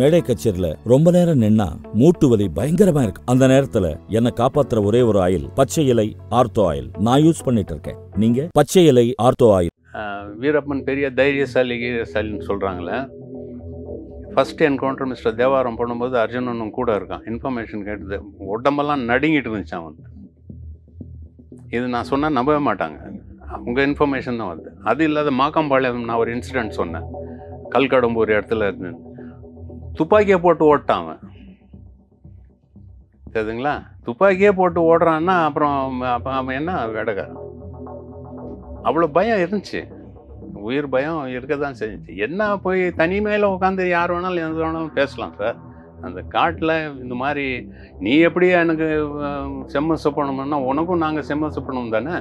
மேடை கச்சேரியில ரொம்ப நேரம் நின்னா மூட்டு வலி பயங்கரமா இருக்கு அந்த நேரத்துல என்ன காப்பாத்துற ஒரே ஒரு ஆயில் பச்சை இலை ஆர்த்தோ ஆயில் நான் யூஸ் பண்ணிட்டு இருக்கேன் நீங்க பச்சை இலை ஆர்த்தோ ஆயில் வீரப்பன் பெரிய தைரியசாலி கீரியசாலின்னு சொல்றாங்களே ஃபஸ்ட் என்கவுண்டர் மிஸ்டர் தேவாரம் பண்ணும்போது அர்ஜுனனும் கூட இருக்கான் இன்ஃபர்மேஷன் கேட்டது உடம்பெல்லாம் நடுங்கிட்டு இருந்துச்சு அவன் இது நான் சொன்னால் நம்பவே மாட்டாங்க அவங்க இன்ஃபர்மேஷன் தான் வந்து அது இல்லாத மாக்கம்பாளையம் நான் ஒரு இன்சிடென்ட் சொன்னேன் கல்கடம்பு ஒரு இடத்துல இருந்தேன் துப்பாக்கியை போட்டு ஓட்டான் அவன் சரிங்களா துப்பாக்கியே போட்டு ஓடுறான்னா அப்புறம் அப்போ அவன் என்ன வேடக்காரன் அவ்வளோ பயம் இருந்துச்சு உயிர் பயம் இருக்க தான் செஞ்சிச்சு என்ன போய் தனிமையில் உட்காந்து யார் வேணாலும் எந்த வேணாலும் பேசலாம் சார் அந்த காட்டில் இந்த மாதிரி நீ எப்படி எனக்கு செம்ம சுப்பணம்னா உனக்கும் நாங்கள் செம்ம சுப்பணம் தானே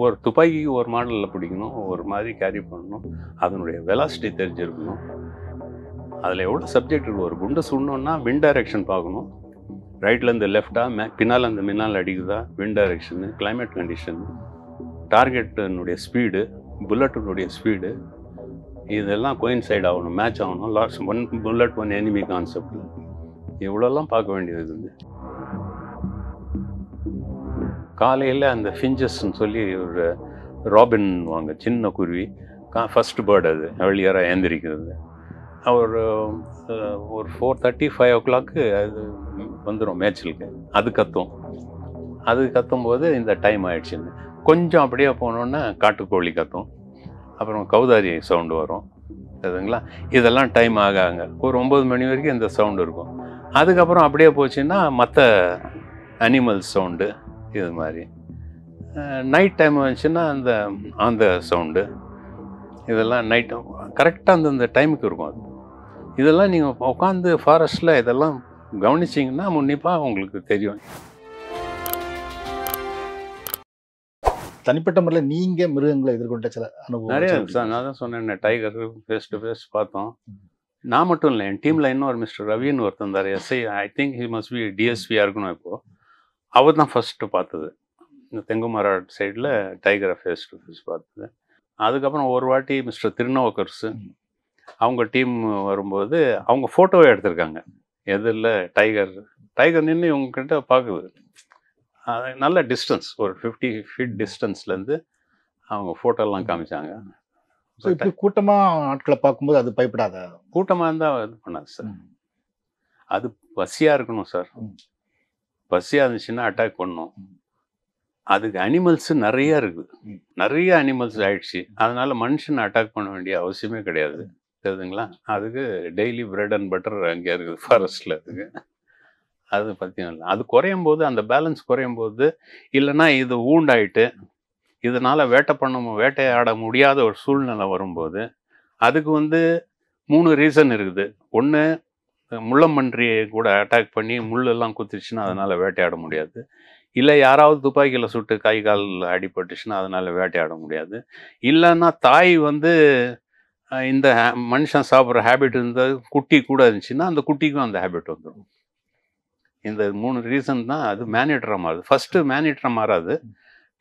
ஒவ்வொரு துப்பாக்கி ஒரு மாடலில் பிடிக்கணும் ஒரு மாதிரி கேரி பண்ணணும் அதனுடைய வெலாசிட்டி தெரிஞ்சிருக்கணும் அதில் எவ்வளோ சப்ஜெக்ட் இருக்குது ஒரு குண்டை சுடணுன்னா வின் டைரெக்ஷன் பார்க்கணும் ரைட்லேருந்து லெஃப்டாக மே பின்னால் அந்த மின்னால் அடிக்குதா வின் டைரெக்ஷனு கிளைமேட் கண்டிஷன் டார்கெட்டினுடைய ஸ்பீடு புல்லட்டினுடைய ஸ்பீடு இதெல்லாம் கோயின் சைட் ஆகணும் மேட்ச் ஆகணும் last one bullet one enemy concept இவ்வளோலாம் பார்க்க வேண்டியது இருந்து காலையில் அந்த ஃபிஞ்சஸ்ன்னு சொல்லி ஒரு ராபின் வாங்க சின்ன குருவி கா ஃபஸ்ட்டு பேர்டு அது ஏர்லியராக ஏந்திரிக்கிறது அவர் ஒரு four thirty five o'clock அது வந்துடும் மேய்ச்சலுக்கு அது கத்தும் அது கத்தும் போது இந்த டைம் ஆகிடுச்சுன்னு கொஞ்சம் அப்படியே போனோன்னா காட்டுக்கோழி கத்தும் அப்புறம் கௌதாரி சவுண்டு வரும் அதுங்களா இதெல்லாம் டைம் ஆகாங்க ஒரு ஒம்பது மணி வரைக்கும் இந்த சவுண்டு இருக்கும் அதுக்கப்புறம் அப்படியே போச்சுன்னா மற்ற அனிமல் சவுண்டு இது மாதிரி நைட் டைம் வந்துச்சுன்னா அந்த த சவுண்டு இதெல்லாம் நைட் கரெக்டாக அந்தந்த டைமுக்கு இருக்கும் அது இதெல்லாம் நீங்கள் உட்காந்து ஃபாரஸ்டில் இதெல்லாம் கவனிச்சிங்கன்னா முன்னிப்பாக உங்களுக்கு தெரியும் தனிப்பட்ட முறையில் நீங்கள் மிருகங்களை எதிர்கொண்ட சில அனுபவம் நிறைய சார் நான் தான் சொன்னேன் டைகர் ஃபேஸ் டு ஃபேஸ் பார்த்தோம் நான் மட்டும் இல்லை என் டீமில் இன்னொரு மிஸ்டர் ரவின்னு ஒருத்தந்தார் SI I think he must be டிஎஸ்பியாக இருக்கணும் இப்போது அவர் தான் ஃபஸ்ட்டு பார்த்தது இந்த தெங்குமரா சைடில் டைகரை ஃபேஸ் டூ ஃபேஸ் பார்த்தது அதுக்கப்புறம் ஒரு வாட்டி மிஸ்டர் திருநோக்கர்ஸு அவங்க டீம் வரும்போது அவங்க ஃபோட்டோவை எடுத்திருக்காங்க எதில் டைகர் டைகர் நின்று இவங்கக்கிட்ட பார்க்குது நல்ல டிஸ்டன்ஸ் ஒரு ஃபிஃப்டி ஃபீட் டிஸ்டன்ஸ்லேருந்து அவங்க ஃபோட்டோலாம் காமிச்சாங்க கூட்டமாக ஆட்களை பார்க்கும்போது அது பயப்படாத கூட்டமாக இருந்தால் இது பண்ணாது சார் அது பசியாக இருக்கணும் சார் பசியாக இருந்துச்சுன்னா அட்டாக் பண்ணும் அதுக்கு அனிமல்ஸ் நிறைய இருக்குது நிறைய அனிமல்ஸ் ஆயிடுச்சு அதனால மனுஷனை அட்டாக் பண்ண வேண்டிய அவசியமே கிடையாது தெரியுதுங்களா அதுக்கு டெய்லி பிரெட் அண்ட் பட்டர் அங்கே இருக்குது ஃபாரஸ்டில் இருக்குது அது பற்றியும் அது குறையும் போது அந்த பேலன்ஸ் குறையும் போது இல்லைன்னா இது ஊண்டாயிட்டு இதனால் வேட்டை பண்ண வேட்டையாட முடியாத ஒரு சூழ்நிலை வரும்போது அதுக்கு வந்து மூணு ரீசன் இருக்குது ஒன்று முள்ளம்பன்றியை கூட அட்டாக் பண்ணி முள்ளெல்லாம் குத்துருச்சுன்னா அதனால் வேட்டையாட முடியாது இல்லை யாராவது துப்பாக்கியில் சுட்டு கை கால் அடிபட்டுச்சுன்னா அதனால் வேட்டையாட முடியாது இல்லைன்னா தாய் வந்து இந்த மனுஷன் சாப்பிட்ற ஹேபிட் இருந்தால் குட்டி கூட இருந்துச்சுன்னா அந்த குட்டிக்கும் அந்த ஹேபிட் வந்துடும் இந்த மூணு ரீசன் தான் அது மேனேட்டராக மாறுது ஃபஸ்ட்டு மேனேட்டராக மாறாது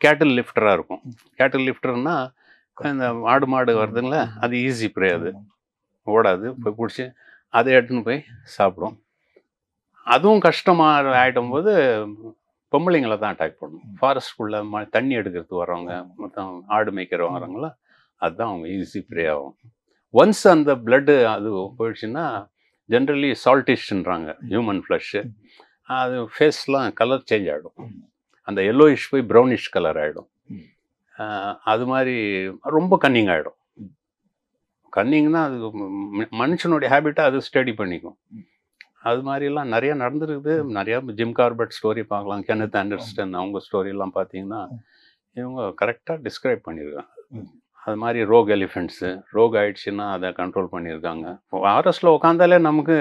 கேட்டில் லிஃப்டராக இருக்கும் கேட்டில் லிஃப்டர்னால் இந்த ஆடு மாடு வருதுங்களே அது ஈஸி ப்ரே அது ஓடாது போய் பிடிச்சி அதை எடுத்துன்னு போய் சாப்பிடும் அதுவும் கஷ்டமாக ஆகிடும் போது பொம்பளைங்களை தான் அட்டாக் பண்ணணும் ஃபாரஸ்ட்குள்ளே ம தண்ணி எடுக்கிறது வரவங்க மொத்தம் ஆடு மேய்க்கிறவங்க வரவங்களா அதுதான் அவங்க ஈஸி ப்ரே ஆகும் ஒன்ஸ் அந்த பிளட்டு அது போயிடுச்சுன்னா ஜென்ரலி சால்டிஷ்ன்றாங்க ஹியூமன் ஃப்ளஷ்ஷு அது ஃபேஸ்லாம் கலர் சேஞ்ச் ஆகிடும் அந்த எல்லோயிஷ் போய் ப்ரௌனிஷ் கலர் ஆகிடும் அது மாதிரி ரொம்ப கன்னிங் ஆகிடும் கன்னிங்கன்னா அது மனுஷனுடைய ஹேபிட்டாக அது ஸ்டடி பண்ணிக்கும் அது மாதிரிலாம் நிறையா நடந்துருக்குது நிறையா ஜிம் கார்பர்ட் ஸ்டோரி பார்க்கலாம் கெனத் ஆண்டர்ஸ்டன் அவங்க ஸ்டோரிலாம் பார்த்தீங்கன்னா இவங்க கரெக்டாக டிஸ்கிரைப் பண்ணியிருக்காங்க அது மாதிரி ரோக் எலிஃபென்ட்ஸு ரோக் ஆயிடுச்சுன்னா அதை கண்ட்ரோல் பண்ணியிருக்காங்க ஆர்எஸில் உட்காந்தாலே நமக்கு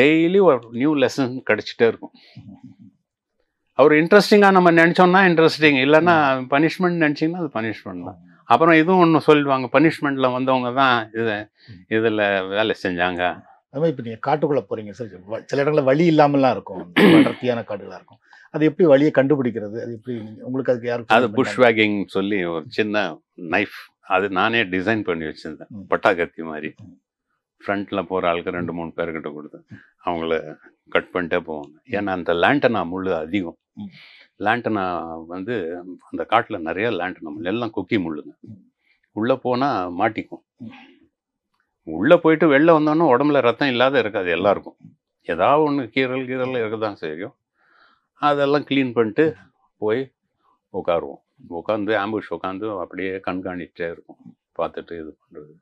டெய்லி ஒரு நியூ லெசன் கிடச்சிட்டே இருக்கும் அவர் இன்ட்ரெஸ்டிங்காக நம்ம நினச்சோம்னா இன்ட்ரெஸ்டிங் இல்லைன்னா பனிஷ்மெண்ட் நினச்சிங்கன்னா அது பனிஷ்மெண்ட் தான் அப்புறம் இதுவும் ஒன்று சொல்லுவாங்க பனிஷ்மெண்ட்டில் வந்தவங்க தான் இது இதில் வேலை செஞ்சாங்க அது மாதிரி இப்போ நீங்கள் காட்டுக்குள்ளே போகிறீங்க சார் சில இடங்களில் வழி இல்லாமலாம் இருக்கும் அடர்த்தியான காடுகளாக இருக்கும் அது எப்படி வழியை கண்டுபிடிக்கிறது அது எப்படி உங்களுக்கு அதுக்கு யாரும் அது புஷ் வேகிங் சொல்லி ஒரு சின்ன நைஃப் அது நானே டிசைன் பண்ணி வச்சுருந்தேன் பட்டாக்கத்தி மாதிரி ஃப்ரண்ட்டில் போகிற ஆளுக்கு ரெண்டு மூணு பேர்கிட்ட கொடுத்து அவங்கள கட் பண்ணிட்டே போவாங்க ஏன்னா அந்த லேண்டனா முள் அதிகம் லேண்டனை வந்து அந்த காட்டில் நிறைய லேண்டனை முள் எல்லாம் கொக்கி முள்ளுங்க உள்ளே போனால் மாட்டிக்கும் உள்ளே போயிட்டு வெளில வந்தோன்னா உடம்புல ரத்தம் இல்லாத இருக்காது எல்லாருக்கும் ஏதாவது ஒன்று கீரல் கீரல் இருக்க தான் செய்யும் அதெல்லாம் க்ளீன் பண்ணிட்டு போய் உட்காருவோம் உட்காந்து ஆம்புஷ் உட்காந்து அப்படியே கண்காணிச்சே இருக்கும் பார்த்துட்டு இது பண்ணுறது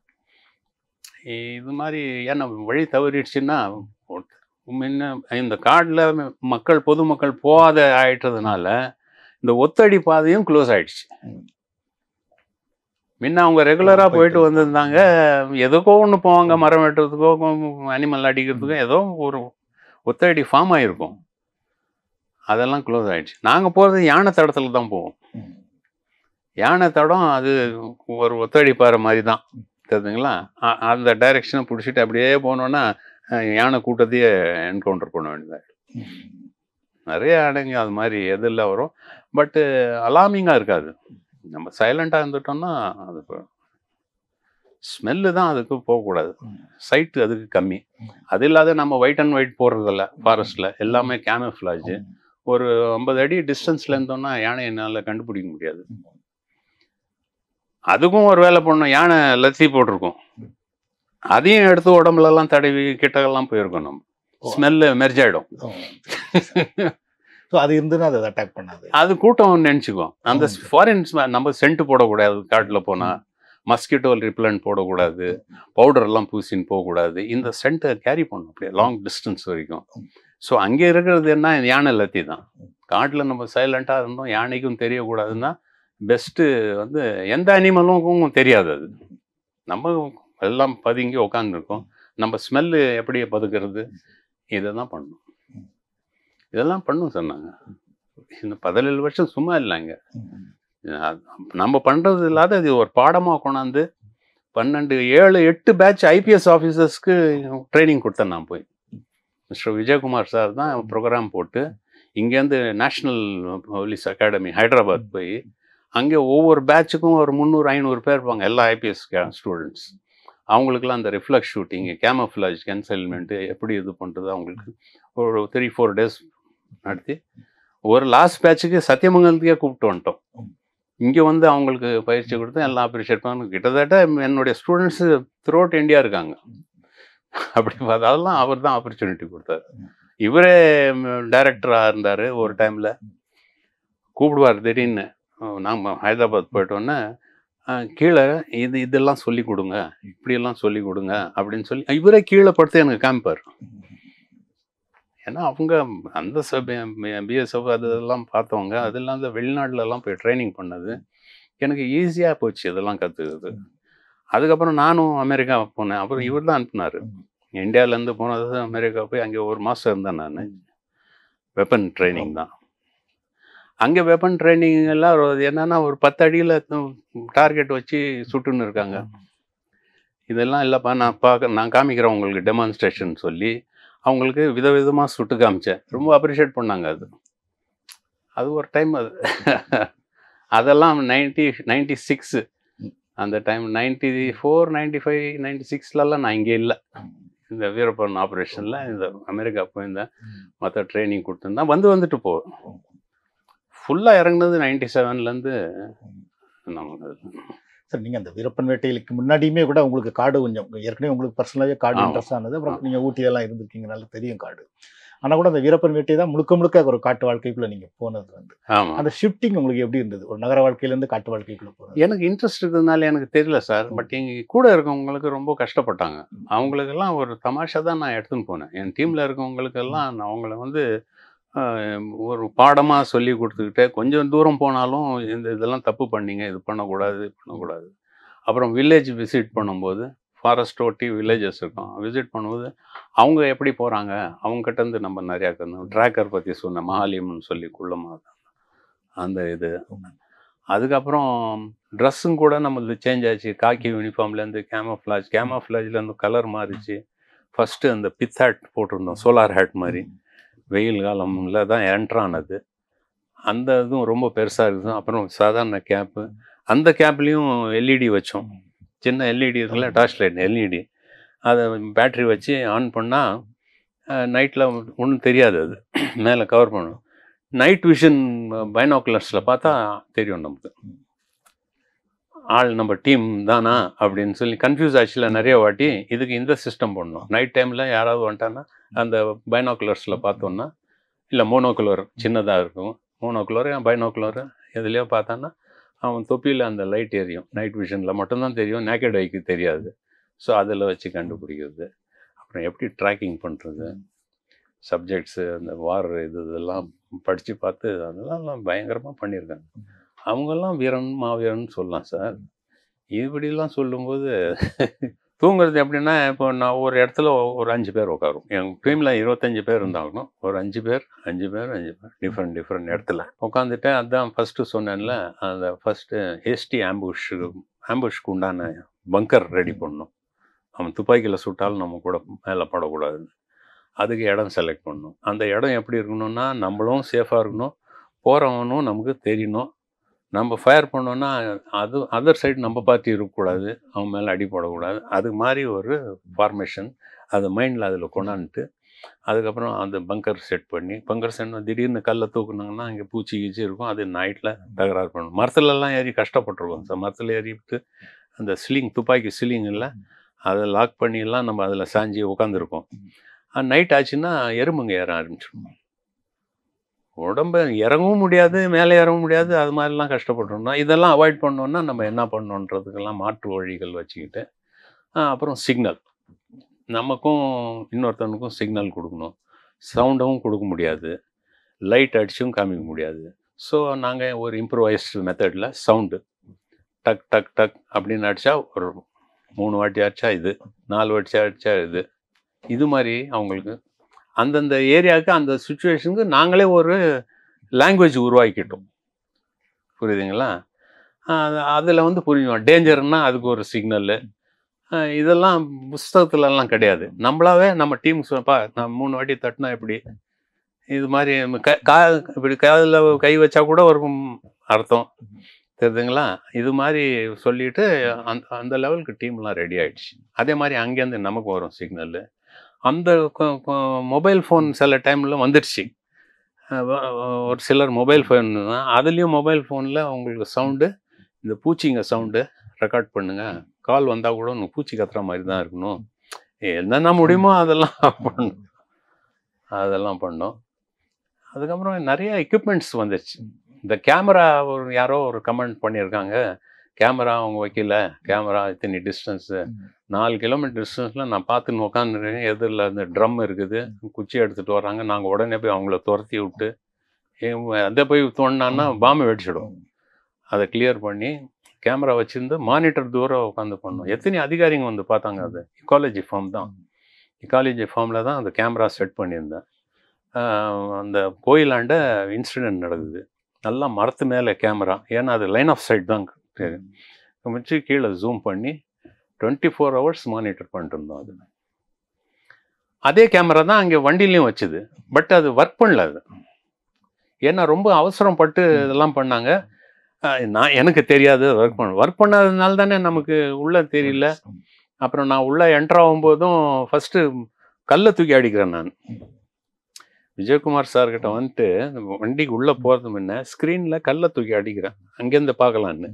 இது மாதிரி ஏன்னா வழி தவறிடுச்சுன்னா முன்ன இந்த காட்டில் மக்கள் பொதுமக்கள் போகாத ஆயிட்டதுனால இந்த ஒத்தடி பாதையும் க்ளோஸ் ஆயிடுச்சு முன்ன அவங்க ரெகுலராக போயிட்டு வந்திருந்தாங்க எதுக்கோ ஒன்று போவாங்க மரம் வெட்டுறதுக்கோ அனிமல் அடிக்கிறதுக்கோ ஏதோ ஒரு ஒத்தடி ஃபார்ம் ஆகிருக்கும் அதெல்லாம் க்ளோஸ் ஆகிடுச்சு நாங்கள் போகிறது யானை தடத்தில் தான் போவோம் யானை தடம் அது ஒரு ஒத்தடி பாறை மாதிரி தான் தெரிஞ்சுங்களா அந்த டைரெக்ஷனை பிடிச்சிட்டு அப்படியே போனோன்னா யானை கூட்டத்தையே என்கவுண்டர் பண்ண வேண்டியதாக நிறைய இடங்க அது மாதிரி எது இல்லை வரும் பட்டு அலாமிங்காக இருக்காது நம்ம சைலண்ட்டாக இருந்துட்டோம்னா அது ஸ்மெல்லு தான் அதுக்கு போகக்கூடாது சைட்டு அதுக்கு கம்மி அது இல்லாத நம்ம ஒயிட் அண்ட் ஒயிட் போடுறதில்ல ஃபாரஸ்டில் எல்லாமே கேமஃப்ளாஜ் ஒரு ஐம்பது அடி டிஸ்டன்ஸில் இருந்தோம்னா யானை என்னால் கண்டுபிடிக்க முடியாது அதுக்கும் ஒரு வேலை பண்ணணும் யானை லத்தி போட்டிருக்கோம் அதையும் எடுத்து உடம்புலலாம் தடவி கிட்டக்கெல்லாம் போயிருக்கணும் நம்ம ஸ்மெல்லு மெர்ஜ் ஸோ அது இருந்துன்னா அதை அட்டாக் பண்ணாது அது கூட்டம் நினச்சிக்குவோம் அந்த ஃபாரின்ஸ் நம்ம சென்ட் போடக்கூடாது காட்டில் போனால் மஸ்கிட்டோ ரிப்ளண்ட் போடக்கூடாது பவுடர்லாம் பூசின்னு போகக்கூடாது இந்த சென்ட்டை கேரி பண்ணும் அப்படியே லாங் டிஸ்டன்ஸ் வரைக்கும் ஸோ அங்கே இருக்கிறது என்ன யானை லத்தி தான் காட்டில் நம்ம சைலண்ட்டாக இருந்தோம் யானைக்கும் தெரியக்கூடாதுன்னா பெஸ்ட்டு வந்து எந்த அனிமலுக்கும் தெரியாது அது நம்ம எல்லாம் பதுங்கி உக்காந்துருக்கோம் நம்ம ஸ்மெல்லு எப்படி பதுக்கிறது இதை தான் பண்ணும் இதெல்லாம் பண்ணும் சொன்னாங்க இந்த பதினேழு வருஷம் சும்மா இல்லைங்க நம்ம பண்ணுறது இல்லாத இது ஒரு பாடமாக கொண்டாந்து பன்னெண்டு ஏழு எட்டு பேட்ச் ஐபிஎஸ் ஆஃபீஸர்ஸ்க்கு ட்ரைனிங் கொடுத்தேன் நான் போய் மிஸ்டர் விஜயகுமார் சார் தான் ப்ரோக்ராம் போட்டு இங்கேருந்து நேஷ்னல் போலீஸ் அகாடமி ஹைதராபாத் போய் அங்கே ஒவ்வொரு பேட்சுக்கும் ஒரு முந்நூறு ஐநூறு பேர் இருப்பாங்க எல்லா ஐபிஎஸ் ஸ்டூடெண்ட்ஸ் அவங்களுக்குலாம் அந்த ரிஃப்ளக்ஸ் ஷூட்டிங்கு கேமஃப்ளாஜ் கன்சல்மெண்ட்டு எப்படி இது பண்ணுறது அவங்களுக்கு ஒரு த்ரீ ஃபோர் டேஸ் நடத்தி ஒரு லாஸ்ட் பேட்சுக்கு சத்தியமங்கலத்துக்கே கூப்பிட்டு வந்துட்டோம் இங்கே வந்து அவங்களுக்கு பயிற்சி கொடுத்து எல்லாம் அப்ரிஷியேட் பண்ணணும் கிட்டத்தட்ட என்னுடைய ஸ்டூடெண்ட்ஸு த்ரூ அவுட் இந்தியா இருக்காங்க அப்படி பார்த்தா அதெல்லாம் அவர் தான் ஆப்பர்ச்சுனிட்டி கொடுத்தாரு இவரே டைரக்டராக இருந்தார் ஒரு டைமில் கூப்பிடுவார் திடீர்னு நாங்கள் ஹைதராபாத் போயிட்டோன்னே கீழே இது இதெல்லாம் சொல்லி கொடுங்க இப்படியெல்லாம் சொல்லி கொடுங்க அப்படின்னு சொல்லி இவரே கீழே படுத்து எனக்கு காமிப்பார் ஏன்னா அவங்க அந்த பிஎஸ்எஃப் அது இதெல்லாம் பார்த்தவங்க அது இல்லாத வெளிநாட்டிலலாம் போய் ட்ரைனிங் பண்ணது எனக்கு ஈஸியாக போச்சு இதெல்லாம் கற்றுக்கிறது அதுக்கப்புறம் நானும் அமெரிக்கா போனேன் அப்புறம் இவர் தான் அனுப்புனார் இந்தியாவிலேருந்து போனது அமெரிக்கா போய் அங்கே ஒரு மாதம் இருந்தேன் நான் வெப்பன் ட்ரைனிங் தான் அங்கே வெப்பன் ட்ரைனிங் எல்லாம் என்னன்னா ஒரு பத்து அடியில் டார்கெட் வச்சு சுட்டுன்னு இருக்காங்க இதெல்லாம் இல்லைப்பா நான் பார்க்க நான் காமிக்கிறேன் உங்களுக்கு டெமான்ஸ்ட்ரேஷன் சொல்லி அவங்களுக்கு விதவிதமாக சுட்டு காமிச்சேன் ரொம்ப அப்ரிஷியேட் பண்ணாங்க அது அது ஒரு டைம் அது அதெல்லாம் நைன்டி நைன்டி சிக்ஸு அந்த time ninety four ninety five ninety சிக்ஸ்லலாம் நான் இங்கே இல்லை இந்த வீரப்பன் ஆப்ரேஷனில் இந்த அமெரிக்கா போயிருந்தேன் மற்ற ட்ரைனிங் கொடுத்துருந்தேன் வந்து வந்துட்டு போவேன் ஃபுல்லாக இறங்குனது நைன்டி செவன்லேருந்து சார் நீங்கள் அந்த வீரப்பன் வேட்டைகளுக்கு முன்னாடியுமே கூட உங்களுக்கு காடு கொஞ்சம் ஏற்கனவே உங்களுக்கு பர்சனலாகவே காடு இன்ட்ரெஸ்ட் ஆனது அப்புறம் நீங்கள் ஊட்டியெல்லாம் இருந்திருக்கீங்கனால தெரியும் காடு ஆனால் கூட அந்த வீரப்பன் வேட்டை தான் முழுக்க முழுக்க ஒரு காட்டு வாழ்க்கைக்குள்ளே நீங்கள் போனது வந்து அந்த ஷிஃப்டிங் உங்களுக்கு எப்படி இருந்தது ஒரு நகர வாழ்க்கையிலேருந்து காட்டு வாழ்க்கைக்குள்ளே போனது எனக்கு இன்ட்ரெஸ்ட் இருந்ததுனால எனக்கு தெரியல சார் பட் எங்கள் கூட இருக்கவங்களுக்கு ரொம்ப கஷ்டப்பட்டாங்க அவங்களுக்கெல்லாம் ஒரு தமாஷா தான் நான் எடுத்துன்னு போனேன் என் டீமில் இருக்கவங்களுக்கெல்லாம் நான் அவங்கள வந்து ஒரு பாடமாக சொல்லி கொடுத்துக்கிட்டே கொஞ்சம் தூரம் போனாலும் இந்த இதெல்லாம் தப்பு பண்ணிங்க இது பண்ணக்கூடாது இது பண்ணக்கூடாது அப்புறம் வில்லேஜ் விசிட் பண்ணும்போது ஃபாரஸ்ட் ஓட்டி வில்லேஜஸ் இருக்கும் விசிட் பண்ணும்போது அவங்க எப்படி போகிறாங்க அவங்ககிட்டருந்து நம்ம நிறையா கந்தோம் ட்ராக்கர் பற்றி சொன்ன மகாலியம்னு சொல்லி குள்ளமாக அந்த இது அதுக்கப்புறம் ட்ரெஸ்ஸும் கூட நம்மளுக்கு சேஞ்ச் ஆச்சு காக்கி யூனிஃபார்ம்லேருந்து கேமஃப்ளாஜ் கேமஃப்ளாஜ்லேருந்து கலர் மாறிச்சு ஃபஸ்ட்டு அந்த பித் ஹேட் போட்டிருந்தோம் சோலார் ஹேட் மாதிரி வெயில் காலமில் தான் என்ட்ரானது அந்த இதுவும் ரொம்ப பெருசாக இருக்குது அப்புறம் சாதாரண கேப்பு அந்த கேப்லேயும் எல்இடி e வச்சோம் சின்ன எல்இடி இருக்குல்ல டார்ச் லைட் எல்இடி அதை பேட்ரி வச்சு ஆன் பண்ணால் நைட்டில் ஒன்றும் தெரியாது அது மேலே கவர் பண்ணும் நைட் விஷன் பைனோக்குலர்ஸில் பார்த்தா தெரியும் நமக்கு ஆள் நம்ம டீம் தானா அப்படின்னு சொல்லி கன்ஃபியூஸ் ஆச்சுல நிறைய வாட்டி இதுக்கு இந்த சிஸ்டம் பண்ணணும் நைட் டைமில் யாராவது வந்துட்டான்னா அந்த பைனோக்குலர்ஸில் பார்த்தோன்னா இல்லை மோனோக்குலர் சின்னதாக இருக்கும் மோனோக்குலர் பைனோக்குலர் எதுலேயோ பார்த்தான்னா அவன் தொப்பியில் அந்த லைட் எரியும் நைட் விஷனில் மட்டும்தான் தெரியும் நேக்கட் ஐக்கு தெரியாது ஸோ அதில் வச்சு கண்டுபிடிக்கிறது அப்புறம் எப்படி ட்ராக்கிங் பண்ணுறது சப்ஜெக்ட்ஸு அந்த வார் இது இதெல்லாம் படித்து பார்த்து அதெல்லாம் பயங்கரமாக பண்ணியிருக்காங்க அவங்கெல்லாம் வீரன் மாவீரன் சொல்லலாம் சார் இப்படிலாம் சொல்லும்போது தூங்குறது எப்படின்னா இப்போ நான் ஒரு இடத்துல ஒரு அஞ்சு பேர் உட்காரும் எங்கள் டீமில் இருபத்தஞ்சு பேர் இருந்தாலும் ஒரு அஞ்சு பேர் அஞ்சு பேர் அஞ்சு பேர் டிஃப்ரெண்ட் டிஃப்ரெண்ட் இடத்துல உட்காந்துட்டு அதுதான் ஃபஸ்ட்டு சொன்னேன்ல அந்த ஃபஸ்ட்டு எஸ்டி ஆம்புஷ் ஆம்புஷ்க்கு உண்டான பங்கர் ரெடி பண்ணணும் அவன் துப்பாக்கியில் சுட்டாலும் நம்ம கூட மேலே போடக்கூடாது அதுக்கு இடம் செலக்ட் பண்ணணும் அந்த இடம் எப்படி இருக்கணும்னா நம்மளும் சேஃபாக இருக்கணும் போகிறவனும் நமக்கு தெரியணும் நம்ம ஃபயர் பண்ணோன்னா அது அதர் சைடு நம்ம பார்த்து இருக்கக்கூடாது அவன் மேலே அடிப்படக்கூடாது அது மாதிரி ஒரு ஃபார்மேஷன் அதை மைண்டில் அதில் கொண்டாந்துட்டு அதுக்கப்புறம் அந்த பங்கர் செட் பண்ணி பங்கர் செட் திடீர்னு கல்லை தூக்குனாங்கன்னா இங்கே பூச்சி கீச்சி இருக்கும் அது நைட்டில் தகராறு பண்ணும் மரத்துலலாம் ஏறி கஷ்டப்பட்டுருக்கோம் சார் மரத்தில் ஏறிட்டு அந்த சிலிங் துப்பாக்கி சிலிங் இல்லை அதை லாக் பண்ணிலாம் நம்ம அதில் சாஞ்சி உட்காந்துருக்கோம் நைட் ஆச்சுன்னா எறும்புங்க ஏற ஆரம்பிச்சிடும் உடம்பு இறங்கவும் முடியாது மேலே இறங்க முடியாது அது மாதிரிலாம் கஷ்டப்பட்டோம்னா இதெல்லாம் அவாய்ட் பண்ணோம்னா நம்ம என்ன பண்ணோன்றதுக்கெல்லாம் மாற்று வழிகள் வச்சுக்கிட்டு அப்புறம் சிக்னல் நமக்கும் இன்னொருத்தனுக்கும் சிக்னல் கொடுக்கணும் சவுண்டும் கொடுக்க முடியாது லைட் அடிச்சும் காமிக்க முடியாது ஸோ நாங்கள் ஒரு இம்ப்ரூவைஸ்டு மெத்தடில் சவுண்டு டக் டக் டக் அப்படின்னு அடித்தா ஒரு மூணு வாட்டி அடித்தா இது நாலு வாட்டி அடித்தா இது இது மாதிரி அவங்களுக்கு அந்தந்த ஏரியாவுக்கு அந்த சுச்சுவேஷனுக்கு நாங்களே ஒரு லாங்குவேஜ் உருவாக்கிட்டோம் புரியுதுங்களா அதில் வந்து புரிஞ்சுக்கணும் டேஞ்சர்னா அதுக்கு ஒரு சிக்னலு இதெல்லாம் புஸ்தகத்துலலாம் கிடையாது நம்மளாவே நம்ம டீம் சொன்னப்பா நான் மூணு வாட்டி தட்டினா எப்படி இது மாதிரி கா இப்படி காதில் கை வச்சா கூட ஒரு அர்த்தம் தெரியுதுங்களா இது மாதிரி சொல்லிட்டு அந்த அந்த லெவலுக்கு டீம்லாம் ரெடி ஆகிடுச்சு அதே மாதிரி அங்கேருந்து நமக்கு வரும் சிக்னலு அந்த மொபைல் ஃபோன் சில டைமில் வந்துடுச்சு ஒரு சிலர் மொபைல் ஃபோன் தான் அதுலேயும் மொபைல் ஃபோனில் உங்களுக்கு சவுண்டு இந்த பூச்சிங்க சவுண்டு ரெக்கார்ட் பண்ணுங்கள் கால் வந்தால் கூட உனக்கு பூச்சி கத்துற மாதிரி தான் இருக்கணும் என்னென்ன முடியுமோ அதெல்லாம் பண்ணும் அதெல்லாம் பண்ணோம் அதுக்கப்புறம் நிறைய எக்யூப்மெண்ட்ஸ் வந்துடுச்சு இந்த கேமரா ஒரு யாரோ ஒரு கமெண்ட் பண்ணியிருக்காங்க கேமரா அவங்க வைக்கல கேமரா இத்தனி டிஸ்டன்ஸு நாலு கிலோமீட்டர் டிஸ்டன்ஸில் நான் பார்த்துன்னு உட்காந்துருக்கேன் எதிரில் அந்த ட்ரம் இருக்குது குச்சி எடுத்துகிட்டு வராங்க நாங்கள் உடனே போய் அவங்கள துரத்தி விட்டு அதை போய் தோணுனான்னா பாம்பு வெடிச்சிடும் அதை கிளியர் பண்ணி கேமரா வச்சுருந்து மானிட்டர் தூரம் உட்காந்து பண்ணோம் எத்தனை அதிகாரிங்க வந்து பார்த்தாங்க அது இக்காலஜி ஃபார்ம் தான் இக்காலஜி ஃபார்மில் தான் அந்த கேமரா செட் பண்ணியிருந்தேன் அந்த கோயிலாண்ட இன்சிடெண்ட் நடக்குது நல்லா மரத்து மேலே கேமரா ஏன்னா அது லைன் ஆஃப் சைட் தான் சரி முடிச்சு கீழே ஜூம் பண்ணி டுவெண்ட்டி ஃபோர் ஹவர்ஸ் மானிட்டர் பண்ணிட்டு இருந்தோம் அது அதே கேமரா தான் அங்கே வண்டிலையும் வச்சுது பட் அது ஒர்க் பண்ணல அது ஏன்னா ரொம்ப அவசரம் பட்டு இதெல்லாம் பண்ணாங்க நான் எனக்கு தெரியாது ஒர்க் பண்ண ஒர்க் பண்ணாததுனால தானே நமக்கு உள்ளே தெரியல அப்புறம் நான் உள்ளே என்ட்ரு ஆகும்போதும் ஃபஸ்ட்டு கல்லை தூக்கி அடிக்கிறேன் நான் விஜயகுமார் சார்கிட்ட வந்துட்டு வண்டிக்கு உள்ளே போகிறது முன்ன ஸ்க்ரீனில் கல்லை தூக்கி அடிக்கிறேன் அங்கேருந்து பார்க்கலான்னு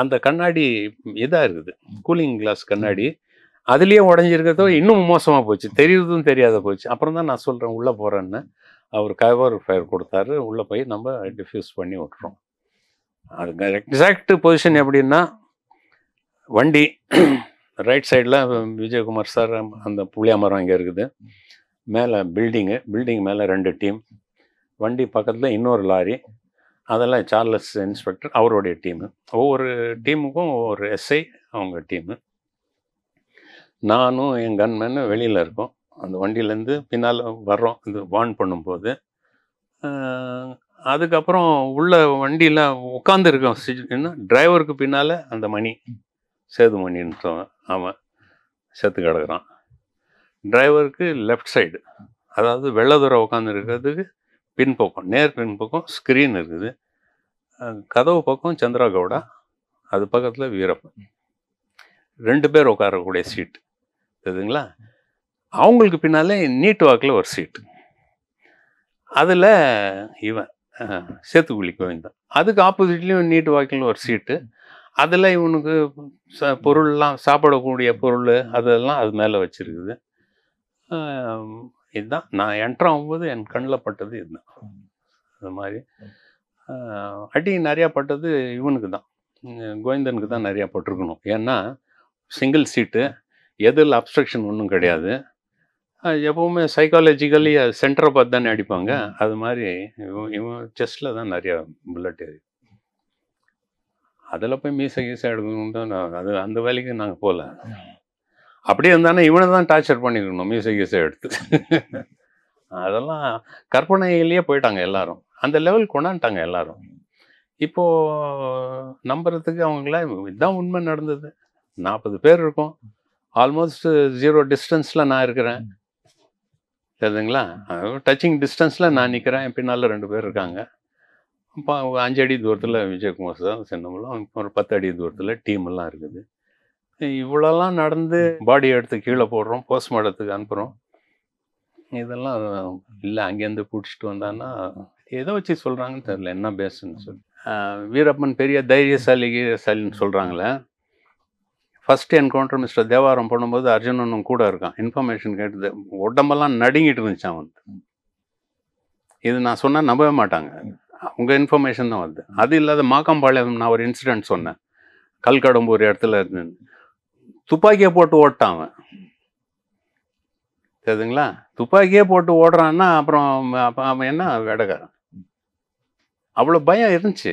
அந்த கண்ணாடி இதாக இருக்குது கூலிங் கிளாஸ் கண்ணாடி அதுலேயே உடஞ்சிருக்கிறதோ இன்னும் மோசமாக போச்சு தெரியுறதும் தெரியாத போச்சு அப்புறம் தான் நான் சொல்கிறேன் உள்ளே போகிறேன்னு அவர் கவர் ஃபயர் கொடுத்தாரு உள்ளே போய் நம்ம டிஃப்யூஸ் பண்ணி விட்டுறோம் அது எக்ஸாக்டு பொசிஷன் எப்படின்னா வண்டி ரைட் சைடில் விஜயகுமார் சார் அந்த புளியாமரம் இங்கே இருக்குது மேலே பில்டிங்கு பில்டிங் மேலே ரெண்டு டீம் வண்டி பக்கத்தில் இன்னொரு லாரி அதெல்லாம் சார்லஸ் இன்ஸ்பெக்டர் அவருடைய டீமு ஒவ்வொரு டீமுக்கும் ஒரு எஸ்ஐ அவங்க டீமு நானும் என் கன்மேனும் வெளியில் இருக்கோம் அந்த வண்டியிலேருந்து பின்னால் வர்றோம் இது வான் பண்ணும்போது அதுக்கப்புறம் உள்ள வண்டியில் உட்காந்துருக்கோம் என்ன டிரைவருக்கு பின்னால் அந்த மணி சேது மணின்னு அவன் செத்து கிடக்குறான் டிரைவருக்கு லெஃப்ட் சைடு அதாவது வெள்ளதுரை உட்காந்துருக்கிறதுக்கு பின்பக்கம் நேர் பின்பக்கம் ஸ்க்ரீன் இருக்குது கதவு பக்கம் சந்திரா கவுடா அது பக்கத்தில் வீரப்பன் ரெண்டு பேர் உட்காரக்கூடிய சீட்டு இதுங்களா அவங்களுக்கு பின்னாலே நீட் வாக்கில் ஒரு சீட்டு அதில் இவன் சேத்துக்குழி கோவிந்தன் அதுக்கு ஆப்போசிட்லேயும் நீட் வாக்கில் ஒரு சீட்டு அதில் இவனுக்கு ச பொருள்லாம் சாப்பிடக்கூடிய பொருள் அதெல்லாம் அது மேலே வச்சுருக்குது இதுதான் நான் என்ட்ரு ஆகும்போது என் கண்ணில் பட்டது இதுதான் அது மாதிரி அடி நிறையா பட்டது இவனுக்கு தான் கோவிந்தனுக்கு தான் நிறையா பட்டிருக்கணும் ஏன்னா சிங்கிள் சீட்டு எதில் அப்ஸ்ட்ரக்ஷன் ஒன்றும் கிடையாது எப்பவுமே சைக்காலஜிக்கலி அது சென்டரை பார்த்து தானே அடிப்பாங்க அது மாதிரி இவன் இவன் செஸ்டில் தான் நிறையா புல்லட் எது அதில் போய் மீசை கீசை எடுக்கணும் தான் அது அந்த வேலைக்கு நாங்கள் போகல அப்படியே இருந்தானே இவனை தான் டார்ச்சர் பண்ணியிருக்கணும் மியூசிக் இசை எடுத்து அதெல்லாம் கற்பனையிலேயே போயிட்டாங்க எல்லாரும் அந்த லெவல் கொண்டாண்டாங்க எல்லாரும் இப்போது நம்புறதுக்கு அவங்கள இதுதான் உண்மை நடந்தது நாற்பது பேர் இருக்கும் ஆல்மோஸ்ட் ஜீரோ டிஸ்டன்ஸில் நான் இருக்கிறேன் தெரியுதுங்களா டச்சிங் டிஸ்டன்ஸில் நான் நிற்கிறேன் என் பின்னால் ரெண்டு பேர் இருக்காங்க இப்போ அஞ்சு அடி தூரத்தில் விஜயகுமார் சார் சின்னமெல்லாம் ஒரு பத்து அடி தூரத்தில் டீம் எல்லாம் இருக்குது இவ்வளோலாம் நடந்து பாடி எடுத்து கீழே போடுறோம் போஸ்ட்மார்ட்டத்துக்கு அனுப்புகிறோம் இதெல்லாம் இல்லை அங்கேருந்து பிடிச்சிட்டு வந்தான்னா எதை வச்சு சொல்கிறாங்கன்னு தெரில என்ன பேசுன்னு சொல்லி வீரப்பன் பெரிய தைரியசாலி கீரசாலின்னு சொல்கிறாங்களே ஃபஸ்ட் என்கவுண்டர் மிஸ்டர் தேவாரம் பண்ணும்போது அர்ஜுனனும் கூட இருக்கான் இன்ஃபர்மேஷன் கேட்டு உடம்பெல்லாம் நடுங்கிட்டு இருந்துச்சான் வந்து இது நான் சொன்னால் நம்பவே மாட்டாங்க உங்கள் இன்ஃபர்மேஷன் தான் வருது அது இல்லாத மாக்கம்பாளையம் நான் ஒரு இன்சிடென்ட் சொன்னேன் கல்கடம்பு ஒரு இடத்துல இருந்து துப்பாக்கியை போட்டு ஓட்டான் அவன் தெரியுதுங்களா துப்பாக்கியே போட்டு ஓடுறான்னா அப்புறம் அவன் என்ன வேடக்காரன் அவ்வளோ பயம் இருந்துச்சு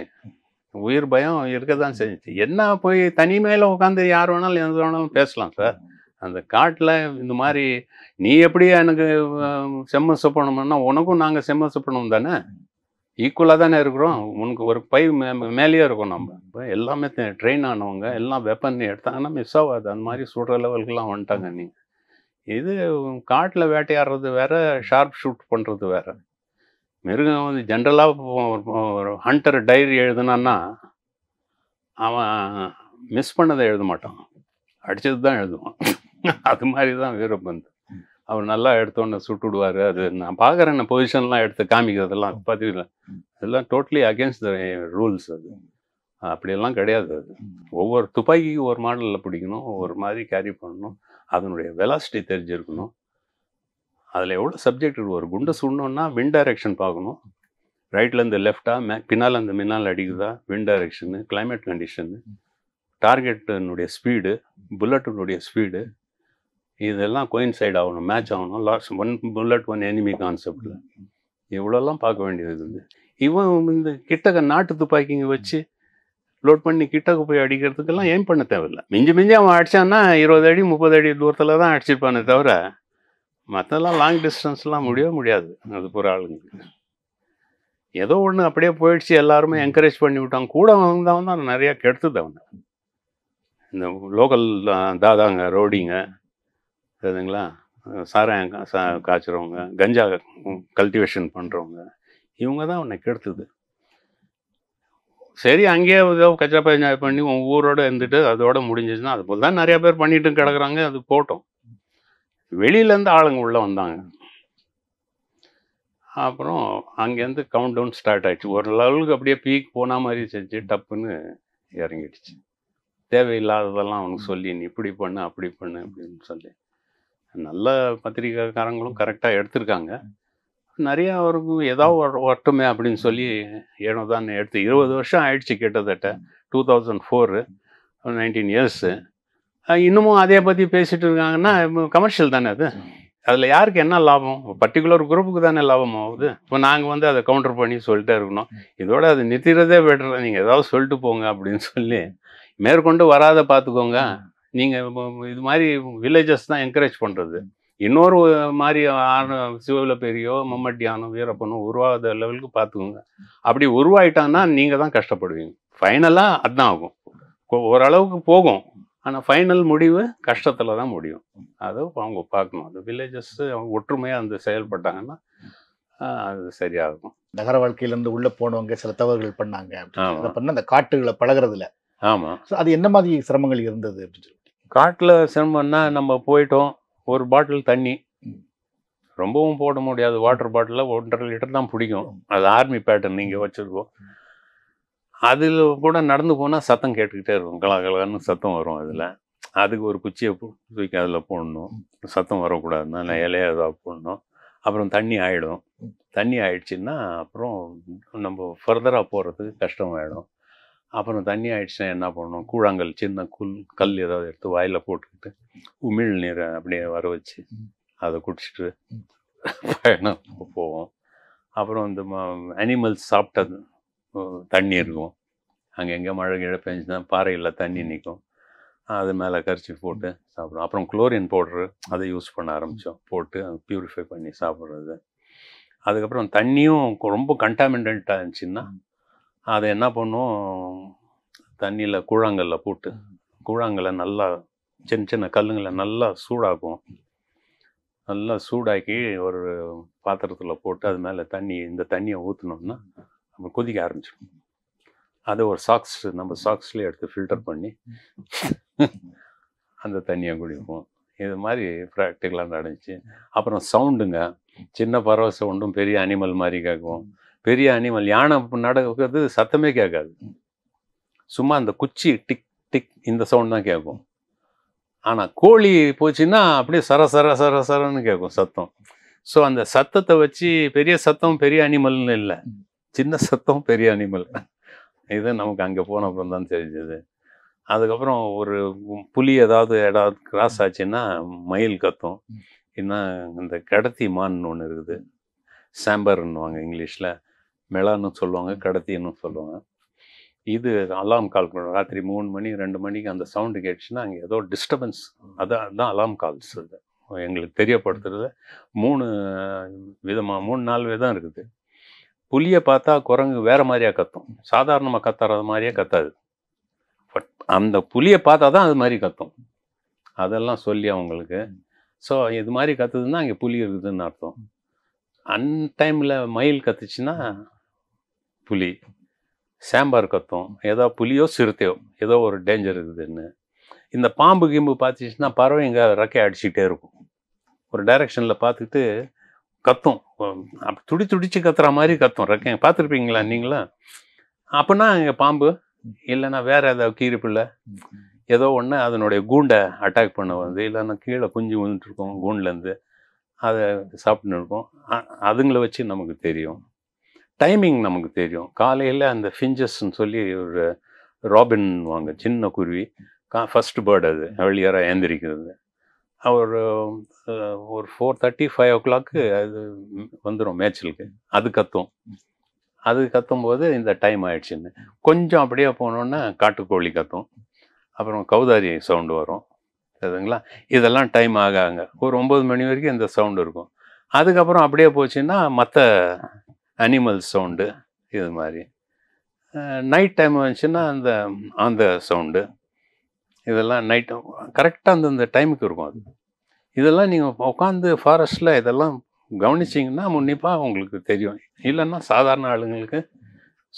உயிர் பயம் இருக்க தான் செஞ்சிச்சு என்ன போய் தனிமையில் உட்காந்து யார் வேணாலும் எந்த வேணாலும் பேசலாம் சார் அந்த காட்டில் இந்த மாதிரி நீ எப்படியா எனக்கு செம்ம சுப்பணம்னா உனக்கும் நாங்கள் செம்ம சுப்பணம் தானே ஈக்குவலாக தானே இருக்கிறோம் உனக்கு ஒரு பை மே மேலேயே இருக்கும் நம்ம இப்போ எல்லாமே ட்ரெயின் ஆனவங்க எல்லாம் வெப்பன் எடுத்தாங்கன்னா மிஸ் ஆகாது அந்த மாதிரி சுடுற லெவலுக்குலாம் வந்துட்டாங்க நீங்கள் இது காட்டில் வேட்டையாடுறது வேற ஷார்ப் ஷூட் பண்ணுறது வேற மிருகம் வந்து ஜென்ரலாக ஒரு ஹண்டர் டைரி எழுதுனான்னா அவன் மிஸ் பண்ணதை எழுத மாட்டான் அடித்தது தான் எழுதுவான் அது மாதிரி தான் வீரபந்து அவர் நல்லா எடுத்தோன்னு சுட்டு விடுவார் அது நான் பார்க்குறேன் என்ன பொசிஷன்லாம் எடுத்து காமிக்கிறதெல்லாம் பார்த்தீங்களா அதெல்லாம் டோட்டலி அகேன்ஸ்ட் த ரூல்ஸ் அது அப்படியெல்லாம் கிடையாது அது ஒவ்வொரு துப்பாக்கிக்கும் ஒரு மாடலில் பிடிக்கணும் ஒவ்வொரு மாதிரி கேரி பண்ணணும் அதனுடைய வெலாசிட்டி தெரிஞ்சிருக்கணும் அதில் எவ்வளோ சப்ஜெக்ட் ஒரு குண்டை சுடணுன்னா வின் டைரெக்ஷன் பார்க்கணும் ரைட்லேருந்து லெஃப்டாக மே பின்னால் அந்த மின்னால் அடிக்குதா வின் டைரெக்ஷனு கிளைமேட் கண்டிஷனு டார்கெட்டினுடைய ஸ்பீடு புல்லட்டினுடைய ஸ்பீடு இதெல்லாம் கோயின் சைட் ஆகணும் மேட்ச் ஆகணும் last one bullet one enemy கான்செப்டில் இவ்வளோலாம் பார்க்க வேண்டியது இருந்து இவன் இந்த கிட்டக்க நாட்டு துப்பாக்கிங்க வச்சு லோட் பண்ணி கிட்டக்கு போய் அடிக்கிறதுக்கெல்லாம் ஏன் பண்ண தேவையில்லை மிஞ்சி மிஞ்சி அவன் அடித்தான்னா இருபது அடி முப்பது அடி தூரத்தில் தான் அடிச்சிருப்பானே தவிர மற்றெல்லாம் லாங் டிஸ்டன்ஸ்லாம் முடியவே முடியாது அது போகிற ஆளுங்களுக்கு ஏதோ ஒன்று அப்படியே போயிடுச்சு எல்லாருமே என்கரேஜ் பண்ணி விட்டாங்க கூட வந்தவன் தான் நிறையா கெடுத்து அவனை இந்த லோக்கல் தாதாங்க ரோடிங்க சரிங்களா சாராயம் சா காய்ச்சறவங்க கஞ்சா கல்டிவேஷன் பண்ணுறவங்க இவங்க தான் உன்னை கெடுத்துது சரி அங்கேயே ஏதோ கச்சா பஞ்சாய் பண்ணி உங்கள் ஊரோட இருந்துட்டு அதோட முடிஞ்சிச்சுன்னா அது போல் தான் நிறையா பேர் பண்ணிட்டு கிடக்குறாங்க அது போட்டோம் வெளியிலேருந்து ஆளுங்க உள்ளே வந்தாங்க அப்புறம் அங்கேருந்து கவுண்ட் டவுன் ஸ்டார்ட் ஆகிடுச்சு ஒரு லெவலுக்கு அப்படியே பீக் போன மாதிரி செஞ்சு டப்புன்னு இறங்கிடுச்சு தேவையில்லாததெல்லாம் அவனுக்கு சொல்லி நீ இப்படி பண்ணு அப்படி பண்ணு அப்படின்னு சொல்லி நல்ல பத்திரிகைக்காரங்களும் கரெக்டாக எடுத்திருக்காங்க நிறையா அவருக்கு ஏதாவது ஒட்டுமே அப்படின்னு சொல்லி ஏனோ தான் எடுத்து இருபது வருஷம் ஆயிடுச்சு கிட்டத்தட்ட two thousand four nineteen years இன்னமும் அதே பற்றி பேசிகிட்டு இருக்காங்கன்னா கமர்ஷியல் தானே அது அதில் யாருக்கு என்ன லாபம் பர்டிகுலர் குரூப்புக்கு தானே லாபம் ஆகுது இப்போ நாங்கள் வந்து அதை கவுண்டர் பண்ணி சொல்லிட்டே இருக்கணும் இதோட அது நிறுத்திறதே பெட்டர் நீங்கள் ஏதாவது சொல்லிட்டு போங்க அப்படின்னு சொல்லி மேற்கொண்டு வராத பார்த்துக்கோங்க நீங்கள் இது மாதிரி வில்லேஜஸ் தான் என்கரேஜ் பண்ணுறது இன்னொரு மாதிரி பெரியோ மம்மட்டி மம்மட்டியானோ வீரப்பனோ உருவாத லெவலுக்கு பார்த்துக்கோங்க அப்படி உருவாயிட்டான்னா நீங்கள் தான் கஷ்டப்படுவீங்க ஃபைனலாக அதுதான் ஆகும் ஓரளவுக்கு போகும் ஆனால் ஃபைனல் முடிவு கஷ்டத்தில் தான் முடியும் அது அவங்க பார்க்கணும் அந்த வில்லேஜஸ்ஸு அவங்க ஒற்றுமையாக அந்த செயல்பட்டாங்கன்னா அது சரியாகும் நகர வாழ்க்கையிலேருந்து உள்ளே போனவங்க சில தவறுகள் பண்ணாங்க பண்ண அந்த காட்டுகளை பழகிறதுல ஆமாம் அது என்ன மாதிரி சிரமங்கள் இருந்தது அப்படின்னு சொல்லி காட்டில் சிரமம்னா நம்ம போயிட்டோம் ஒரு பாட்டில் தண்ணி ரொம்பவும் போட முடியாது வாட்டர் பாட்டிலில் ஒன்றரை லிட்டர் தான் பிடிக்கும் அது ஆர்மி பேட்டர்ன் நீங்கள் வச்சுருக்கோம் அதில் கூட நடந்து போனால் சத்தம் கேட்டுக்கிட்டே இருக்கும் கலகலகன்னு சத்தம் வரும் அதில் அதுக்கு ஒரு குச்சியை தூக்கி அதில் போடணும் சத்தம் வரக்கூடாதுன்னா நான் இலையை ஏதாவது போடணும் அப்புறம் தண்ணி ஆகிடும் தண்ணி ஆயிடுச்சுன்னா அப்புறம் நம்ம ஃபர்தராக போகிறதுக்கு கஷ்டமாயிடும் அப்புறம் தண்ணி ஆயிடுச்சுன்னா என்ன பண்ணணும் கூழாங்கல் சின்ன கூல் கல் ஏதாவது எடுத்து வாயில் போட்டுக்கிட்டு உமிழ் நீரை அப்படியே வர வச்சு அதை குடிச்சிட்டு பயணம் போவோம் அப்புறம் இந்த அனிமல்ஸ் சாப்பிட்டது தண்ணி இருக்கும் அங்கே எங்கே மழை கிழ பெஞ்சுன்னா பாறையில் தண்ணி நிற்கும் அது மேலே கரிச்சி போட்டு சாப்பிடுவோம் அப்புறம் குளோரின் பவுட்ரு அதை யூஸ் பண்ண ஆரம்பித்தோம் போட்டு ப்யூரிஃபை பண்ணி சாப்பிட்றது அதுக்கப்புறம் தண்ணியும் ரொம்ப கண்டாமினண்ட்டாக இருந்துச்சுன்னா அதை என்ன பண்ணும் தண்ணியில் கூழாங்கல்ல போட்டு கூழாங்கல்ல நல்லா சின்ன சின்ன கல்லுங்களை நல்லா சூடாக்கும் நல்லா சூடாக்கி ஒரு பாத்திரத்தில் போட்டு அது மேலே தண்ணி இந்த தண்ணியை ஊற்றினோம்னா நம்ம கொதிக்க ஆரம்பிச்சிடும் அதை ஒரு சாக்ஸ் நம்ம சாக்ஸ்லேயே எடுத்து ஃபில்டர் பண்ணி அந்த தண்ணியை குடிப்போம் இது மாதிரி ப்ராக்டிக்கலாக நடந்துச்சு அப்புறம் சவுண்டுங்க சின்ன பறவை சவுண்டும் பெரிய அனிமல் மாதிரி கேட்கும் பெரிய அனிமல் யானை நடக்கிறது சத்தமே கேட்காது சும்மா அந்த குச்சி டிக் டிக் இந்த சவுண்ட் தான் கேட்கும் ஆனால் கோழி போச்சுன்னா அப்படியே சர சர சர சரன்னு கேட்கும் சத்தம் ஸோ அந்த சத்தத்தை வச்சு பெரிய சத்தம் பெரிய அனிமல்னு இல்லை சின்ன சத்தம் பெரிய அனிமல் இது நமக்கு அங்கே போன அப்புறம் தான் தெரிஞ்சது அதுக்கப்புறம் ஒரு புலி ஏதாவது இடாவது கிராஸ் ஆச்சுன்னா மயில் கத்தும் இன்னும் இந்த கடத்தி மான்னு ஒன்று இருக்குது சாம்பர்ன்னுவாங்க இங்கிலீஷில் மிளான்னு சொல்லுவாங்க கடத்தின்னு சொல்லுவாங்க இது அலாம் கால் ராத்திரி மூணு மணி ரெண்டு மணிக்கு அந்த சவுண்டு கேட்டுச்சுன்னா அங்கே ஏதோ டிஸ்டர்பன்ஸ் அதான் அதான் அலாம் கால்ஸ் இது எங்களுக்கு தெரியப்படுத்துறது மூணு விதமாக மூணு நாலு விதம் இருக்குது புலியை பார்த்தா குரங்கு வேறு மாதிரியாக கத்தும் சாதாரணமாக கத்துறது மாதிரியே கத்தாது பட் அந்த புலியை பார்த்தா தான் அது மாதிரி கத்தும் அதெல்லாம் சொல்லி அவங்களுக்கு ஸோ இது மாதிரி கத்துதுன்னா அங்கே புலி இருக்குதுன்னு அர்த்தம் அன் டைமில் மயில் கத்துச்சுன்னா புலி சாம்பார் கத்தும் ஏதோ புலியோ சிறுத்தையோ ஏதோ ஒரு டேஞ்சர் இருக்குதுன்னு இந்த பாம்பு கிம்பு பார்த்துச்சுன்னா இங்கே ரெக்கை அடிச்சுக்கிட்டே இருக்கும் ஒரு டைரெக்ஷனில் பார்த்துட்டு கத்தும் அப்படி துடி துடிச்சு கத்துற மாதிரி கத்தும் ரெக்கைங்க பார்த்துருப்பீங்களா நீங்களா அப்படின்னா இங்கே பாம்பு இல்லைன்னா வேற ஏதாவது பிள்ளை ஏதோ ஒன்று அதனுடைய கூண்டை அட்டாக் பண்ண வந்து இல்லைன்னா கீழே குஞ்சு விழுந்துட்டு இருக்கோம் கூண்டுலேருந்து அதை சாப்பிட்டுன்னு இருக்கோம் அதுங்களை வச்சு நமக்கு தெரியும் டைமிங் நமக்கு தெரியும் காலையில் அந்த ஃபிஞ்சஸ்ன்னு சொல்லி ஒரு ராபின் வாங்க சின்ன குருவி கா ஃபஸ்ட்டு பேர்டு அது ஏர்லியராக ஏந்திரிக்கிறது ஒரு ஒரு four thirty five o'clock அது வந்துடும் மேய்ச்சலுக்கு அது கத்தும் அது கத்தும் போது இந்த டைம் ஆயிடுச்சுன்னு கொஞ்சம் அப்படியே போனோன்னா காட்டுக்கோழி கத்தும் அப்புறம் கௌதாரி சவுண்டு வரும் சரிங்களா இதெல்லாம் டைம் ஆகாங்க ஒரு ஒம்பது மணி வரைக்கும் இந்த சவுண்டு இருக்கும் அதுக்கப்புறம் அப்படியே போச்சுன்னா மற்ற அனிமல் சவுண்டு இது மாதிரி நைட் டைம் வந்துச்சுன்னா அந்த அந்த சவுண்டு இதெல்லாம் நைட் கரெக்டாக அந்தந்த டைமுக்கு இருக்கும் அது இதெல்லாம் நீங்கள் உட்காந்து ஃபாரஸ்ட்டில் இதெல்லாம் கவனிச்சிங்கன்னா முன்னிப்பாக உங்களுக்கு தெரியும் இல்லைன்னா சாதாரண ஆளுங்களுக்கு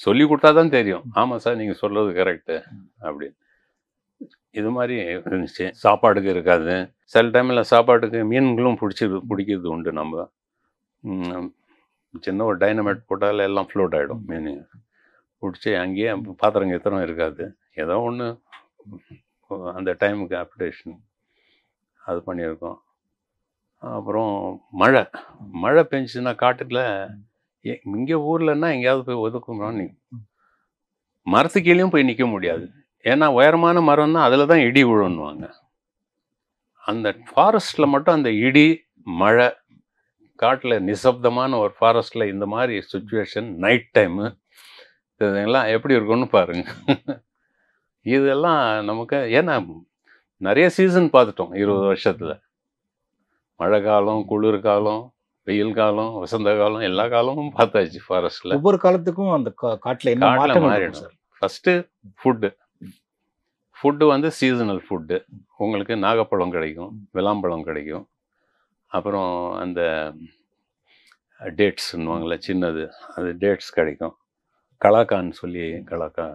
சொல்லி கொடுத்தா தான் தெரியும் ஆமாம் சார் நீங்கள் சொல்கிறது கரெக்டு அப்படின்னு இது மாதிரி இருந்துச்சு சாப்பாடுக்கு இருக்காது சில டைமில் சாப்பாட்டுக்கு மீன்களும் பிடிச்சி பிடிக்கிறது உண்டு நம்ம சின்ன ஒரு டைனமேட் போட்டால் எல்லாம் ஃப்ளோட் ஆகிடும் மீன் பிடிச்சி அங்கேயே பாத்திரம் கீத்திரம் இருக்காது ஏதோ ஒன்று அந்த டைமுக்கு அப்டேஷன் அது பண்ணியிருக்கோம் அப்புறம் மழை மழை பெஞ்சுன்னா காட்டுக்கில் இங்கே ஊர்லன்னா எங்கேயாவது போய் ஒதுக்கணும் நீ மரத்து கீழேயும் போய் நிற்க முடியாது ஏன்னா உயரமான மரம்னா அதில் தான் இடி விழுன்னுவாங்க அந்த ஃபாரஸ்டில் மட்டும் அந்த இடி மழை காட்டில் நிசப்தமான ஒரு ஃபாரஸ்ட்டில் இந்த மாதிரி சுச்சுவேஷன் நைட் டைமு இதெல்லாம் எப்படி இருக்கும்னு பாருங்கள் இதெல்லாம் நமக்கு ஏன்னா நிறைய சீசன் பார்த்துட்டோம் இருபது வருஷத்தில் மழை காலம் குளிர் காலம் வெயில் காலம் வசந்த காலம் எல்லா காலமும் பார்த்தாச்சு ஃபாரஸ்ட்டில் ஒவ்வொரு காலத்துக்கும் அந்த காட்டில் காட்டில் மாறிடும் சார் ஃபஸ்ட்டு ஃபுட்டு ஃபுட்டு வந்து சீசனல் ஃபுட்டு உங்களுக்கு நாகப்பழம் கிடைக்கும் விளாம்பழம் கிடைக்கும் அப்புறம் அந்த டேட்ஸ்ன்னுவாங்கள சின்னது அது டேட்ஸ் கிடைக்கும் கலாக்கான்னு சொல்லி கலாக்கா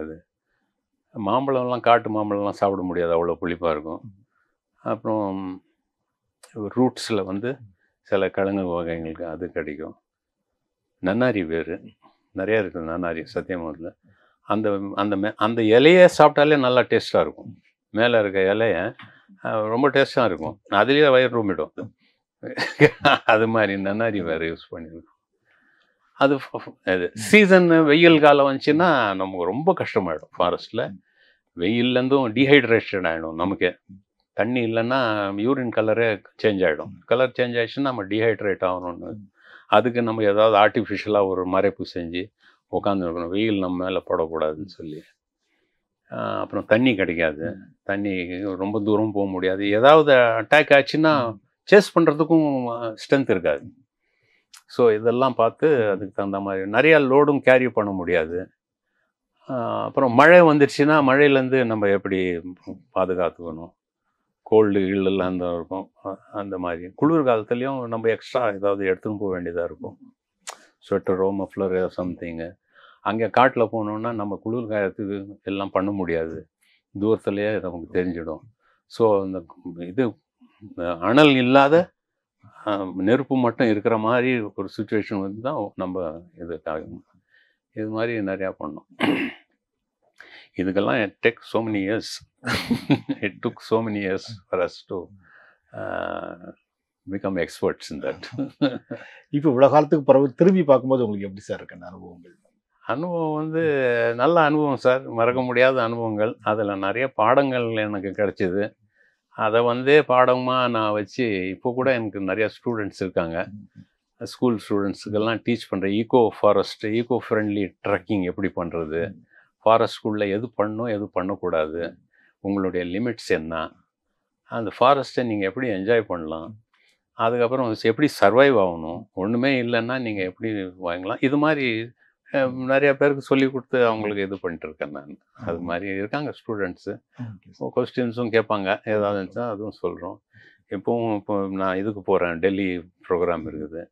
அது மாம்பழம்லாம் காட்டு மாம்பழம்லாம் சாப்பிட முடியாது அவ்வளோ புளிப்பாக இருக்கும் அப்புறம் ரூட்ஸில் வந்து சில கிழங்கு வகைங்களுக்கு அது கிடைக்கும் நன்னாரி வேறு நிறையா இருக்குது நன்னாரி சத்தியமூரில் அந்த அந்த மே அந்த இலையை சாப்பிட்டாலே நல்லா டேஸ்ட்டாக இருக்கும் மேலே இருக்க இலையை ரொம்ப டேஸ்ட்டாக இருக்கும் அதுலேயே வயிறு ரூமிடும் அது மாதிரி நன்னாரி வேறு யூஸ் பண்ணிருக்கோம் அது இது சீசன் வெயில் காலம் வந்துச்சுன்னா நமக்கு ரொம்ப கஷ்டமாயிடும் ஃபாரஸ்ட்டில் வெயில்லேருந்தும் டீஹைட்ரேஷன் ஆகிடும் நமக்கு தண்ணி இல்லைன்னா யூரின் கலரே சேஞ்ச் ஆகிடும் கலர் சேஞ்ச் ஆகிடுச்சுன்னா நம்ம டீஹைட்ரேட் ஆகணும்னு அதுக்கு நம்ம ஏதாவது ஆர்டிஃபிஷியலாக ஒரு மறைப்பு செஞ்சு உட்காந்துருக்கணும் வெயில் நம்ம மேலே போடக்கூடாதுன்னு சொல்லி அப்புறம் தண்ணி கிடைக்காது தண்ணி ரொம்ப தூரம் போக முடியாது ஏதாவது அட்டாக் ஆச்சுன்னா சேஸ் பண்ணுறதுக்கும் ஸ்ட்ரென்த் இருக்காது ஸோ இதெல்லாம் பார்த்து அதுக்கு தகுந்த மாதிரி நிறையா லோடும் கேரி பண்ண முடியாது அப்புறம் மழை வந்துடுச்சுன்னா மழையிலேருந்து நம்ம எப்படி பாதுகாத்துக்கணும் கோல்டு கீழெல்லாம் அந்த இருக்கும் அந்த மாதிரி குளிர் காலத்துலேயும் நம்ம எக்ஸ்ட்ரா ஏதாவது எடுத்துன்னு போக வேண்டியதாக இருக்கும் ஸ்வெட்டரோ மஃப்ளரோ சம்திங்கு அங்கே காட்டில் போனோன்னா நம்ம குளிர் காலத்துக்கு எல்லாம் பண்ண முடியாது தூரத்துலேயே நமக்கு தெரிஞ்சிடும் ஸோ அந்த இது அனல் இல்லாத நெருப்பு மட்டும் இருக்கிற மாதிரி ஒரு சுச்சுவேஷன் வந்து தான் நம்ம இது இது மாதிரி நிறையா பண்ணோம் இதுக்கெல்லாம் took so many years it took so many years for us to become experts in that இப்போ இவ்வளோ காலத்துக்கு பிறகு திரும்பி பார்க்கும்போது உங்களுக்கு எப்படி சார் இருக்கு அனுபவங்கள் அனுபவம் வந்து நல்ல அனுபவம் சார் மறக்க முடியாத அனுபவங்கள் அதில் நிறைய பாடங்கள் எனக்கு கிடச்சிது அதை வந்து பாடமாக நான் வச்சு இப்போ கூட எனக்கு நிறையா ஸ்டூடெண்ட்ஸ் இருக்காங்க ஸ்கூல் ஸ்டூடெண்ட்ஸுக்கெல்லாம் டீச் பண்ணுறேன் eco forest eco friendly trekking எப்படி பண்ணுறது ஃபாரஸ்ட்குள்ளே எது பண்ணும் எது பண்ணக்கூடாது உங்களுடைய லிமிட்ஸ் என்ன அந்த ஃபாரஸ்ட்டை நீங்கள் எப்படி என்ஜாய் பண்ணலாம் அதுக்கப்புறம் எப்படி சர்வைவ் ஆகணும் ஒன்றுமே இல்லைன்னா நீங்கள் எப்படி வாங்கலாம் இது மாதிரி நிறைய பேருக்கு சொல்லி கொடுத்து அவங்களுக்கு இது பண்ணிட்டு இருக்கேன் நான் அது மாதிரி இருக்காங்க ஸ்டூடெண்ட்ஸு கொஸ்டின்ஸும் கேட்பாங்க ஏதாவது இருந்துச்சா அதுவும் சொல்கிறோம் இப்போவும் இப்போ நான் இதுக்கு போகிறேன் டெல்லி ப்ரோக்ராம் இருக்குது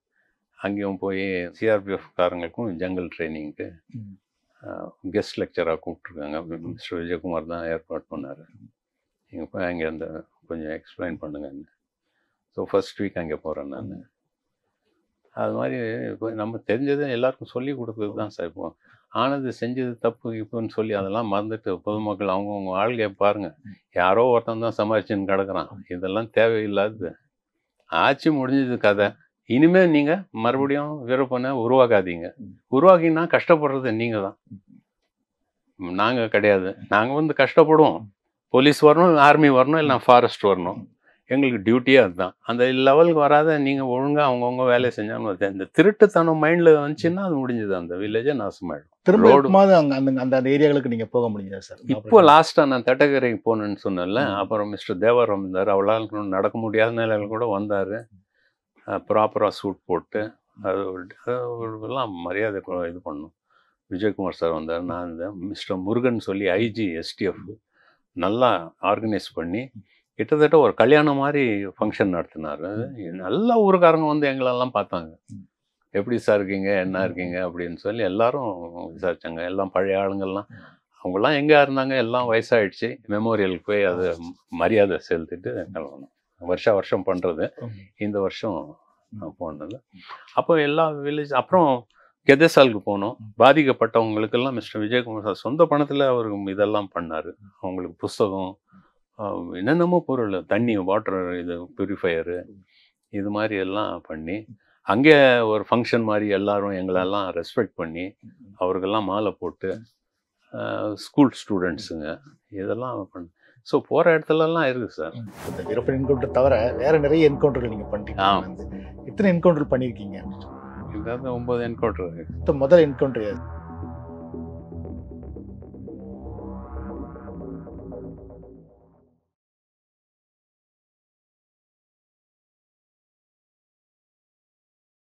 அங்கேயும் போய் சிஆர்பிஎஃப் காரங்களுக்கும் ஜங்கல் ட்ரைனிங்க்கு கெஸ்ட் லெக்சராக கூப்பிட்ருக்காங்க மிஸ்டர் விஜயகுமார் தான் ஏற்பாடு பண்ணார் இங்கே போய் அங்கே அந்த கொஞ்சம் எக்ஸ்பிளைன் பண்ணுங்க ஸோ ஃபஸ்ட் வீக் அங்கே போகிறேன் நான் அது மாதிரி நம்ம தெரிஞ்சதை எல்லாருக்கும் சொல்லி கொடுக்குறது தான் சார் இப்போ ஆனது செஞ்சது தப்பு இப்போன்னு சொல்லி அதெல்லாம் மறந்துட்டு பொதுமக்கள் அவங்கவுங்க வாழ்க்கையை பாருங்கள் யாரோ ஒருத்தன் தான் சமாளிச்சுன்னு கிடக்குறான் இதெல்லாம் தேவையில்லாது ஆட்சி முடிஞ்சது கதை இனிமேல் நீங்கள் மறுபடியும் விருப்பனை உருவாக்காதீங்க உருவாக்கினா கஷ்டப்படுறது நீங்கள் தான் நாங்கள் கிடையாது நாங்கள் வந்து கஷ்டப்படுவோம் போலீஸ் வரணும் ஆர்மி வரணும் இல்லை ஃபாரஸ்ட் வரணும் எங்களுக்கு டியூட்டியே அதுதான் அந்த லெவலுக்கு வராத நீங்கள் ஒழுங்காக அவங்கவுங்க வேலையை செஞ்சாலும் இந்த திருட்டுத்தனம் மைண்டில் வந்துச்சுன்னா அது முடிஞ்சது அந்த வில்லேஜே நாசமாயிடும் திரும்ப ரோடு அங்கே அந்த அந்த அந்த ஏரியாவுக்கு நீங்கள் போக முடியாது சார் இப்போ லாஸ்ட்டாக நான் தட்டக்கரைக்கு போனேன்னு சொன்னேன்ல அப்புறம் மிஸ்டர் தேவாரம் இருந்தார் அவளால் நடக்க முடியாத நிலையில் கூட வந்தார் ப்ராப்பராக சூட் போட்டு அது ஒரு எல்லாம் மரியாதை இது பண்ணும் விஜயகுமார் சார் வந்தார் நான் இந்த மிஸ்டர் முருகன் சொல்லி ஐஜி எஸ்டிஎஃப் நல்லா ஆர்கனைஸ் பண்ணி கிட்டத்தட்ட ஒரு கல்யாணம் மாதிரி ஃபங்க்ஷன் நடத்தினார் நல்ல ஊருக்காரங்க வந்து எங்களெல்லாம் பார்த்தாங்க எப்படி சார் இருக்கீங்க என்ன இருக்கீங்க அப்படின்னு சொல்லி எல்லாரும் விசாரித்தாங்க எல்லாம் பழைய ஆளுங்கள்லாம் அவங்களாம் எங்கே இருந்தாங்க எல்லாம் வயசாகிடுச்சு மெமோரியலுக்கு போய் அது மரியாதை செலுத்திட்டு கிளம்பணும் வருஷா வருஷம் பண்ணுறது இந்த வருஷம் நான் போனது அப்போ எல்லா வில்லேஜ் அப்புறம் கெதேசாலுக்கு போனோம் பாதிக்கப்பட்டவங்களுக்கெல்லாம் மிஸ்டர் விஜயகுமார் சார் சொந்த பணத்தில் அவர் இதெல்லாம் பண்ணார் அவங்களுக்கு புஸ்தகம் என்னென்னமோ பொருள் தண்ணி வாட்டர் இது ப்யூரிஃபையரு இது மாதிரி எல்லாம் பண்ணி அங்கே ஒரு ஃபங்க்ஷன் மாதிரி எல்லாரும் எங்களெல்லாம் ரெஸ்பெக்ட் பண்ணி அவருக்கெல்லாம் மாலை போட்டு ஸ்கூல் ஸ்டூடெண்ட்ஸுங்க இதெல்லாம் பண்ண ஸோ போகிற இடத்துலலாம் இருக்குது சார் இந்த வீரப்பன் என்கவுண்டர் தவிர வேறு நிறைய என்கவுண்டர்கள் நீங்கள் பண்ணிட்டீங்க எத்தனை என்கவுண்டர் பண்ணியிருக்கீங்க ஏதாவது ஒம்பது என்கவுண்டர் முதல் என்கவுண்டர்